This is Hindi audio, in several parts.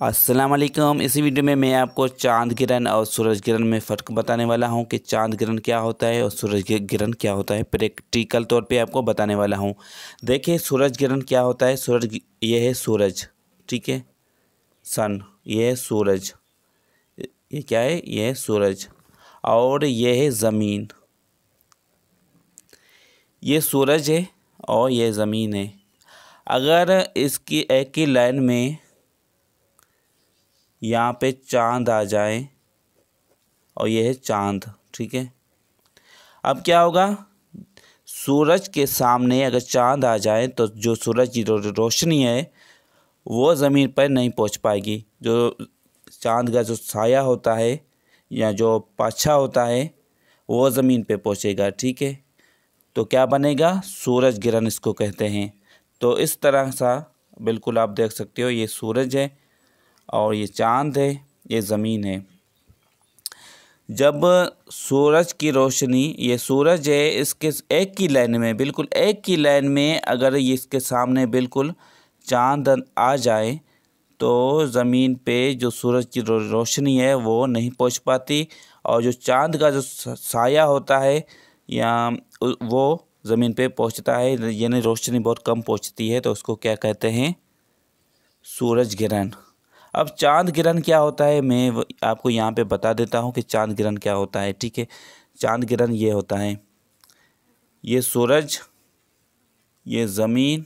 वालेकुम इसी वीडियो में मैं आपको चांद ग्रहण और सूरज ग्रहण में फ़र्क बताने वाला हूं कि चांद ग्रहण क्या होता है और सूरज ग्रहण क्या होता है प्रैक्टिकल तौर पे आपको बताने वाला हूं देखिए सूरज ग्रहण क्या होता है सूरज यह है सूरज ठीक है सन यह है सूरज ये क्या है यह है सूरज और यह है ज़मीन ये सूरज है और यह ज़मीन है अगर इसकी एक ही लाइन में यहाँ पे चांद आ जाए और यह है चांद ठीक है अब क्या होगा सूरज के सामने अगर चांद आ जाए तो जो सूरज की रोशनी है वो ज़मीन पर नहीं पहुंच पाएगी जो चांद का जो साया होता है या जो पाछा होता है वो ज़मीन पे पहुंचेगा ठीक है तो क्या बनेगा सूरज ग्रहण इसको कहते हैं तो इस तरह सा बिल्कुल आप देख सकते हो ये सूरज है और ये चांद है ये ज़मीन है जब सूरज की रोशनी ये सूरज है इसके एक की लाइन में बिल्कुल एक की लाइन में अगर ये इसके सामने बिल्कुल चांद आ जाए तो ज़मीन पे जो सूरज की रोशनी है वो नहीं पहुंच पाती और जो चांद का जो साया होता है या वो ज़मीन पे पहुंचता है यानी रोशनी बहुत कम पहुंचती है तो उसको क्या कहते हैं सूरज ग्रहण अब चांद ग्रहण क्या होता है मैं आपको यहाँ पे बता देता हूँ कि चांद ग्रहण क्या होता है ठीक है चांद ग्रहण ये होता है ये सूरज ये ज़मीन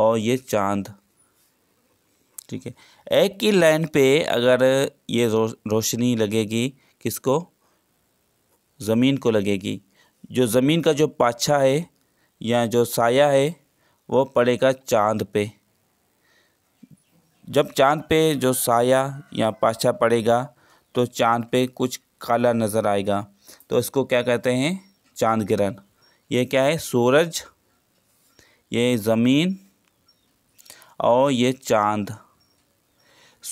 और ये चांद ठीक है एक की लाइन पे अगर ये रो, रोशनी लगेगी किसको ज़मीन को लगेगी जो ज़मीन का जो पाछा है या जो साया है वो पड़ेगा चांद पे जब चांद पे जो साया या पाछा पड़ेगा तो चांद पे कुछ काला नज़र आएगा तो इसको क्या कहते हैं चांद ग्रहण ये क्या है सूरज ये ज़मीन और ये चांद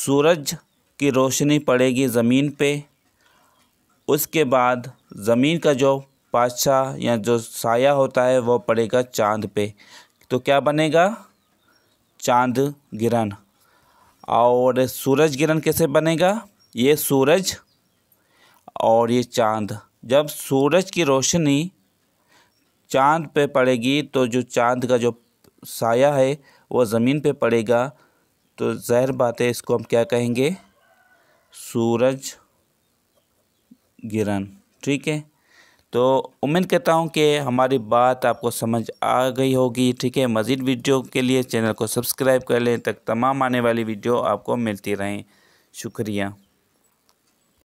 सूरज की रोशनी पड़ेगी ज़मीन पे उसके बाद ज़मीन का जो पाछा या जो साया होता है वह पड़ेगा चांद पे तो क्या बनेगा चांद ग्रहण और सूरज ग्रहण कैसे बनेगा ये सूरज और ये चांद जब सूरज की रोशनी चांद पे पड़ेगी तो जो चांद का जो साया है वो ज़मीन पे पड़ेगा तो जहर बात है इसको हम क्या कहेंगे सूरज गिरन ठीक है तो उम्मीद करता हूँ कि हमारी बात आपको समझ आ गई होगी ठीक है मज़ीद वीडियो के लिए चैनल को सब्सक्राइब कर लें तक तमाम आने वाली वीडियो आपको मिलती रहें शुक्रिया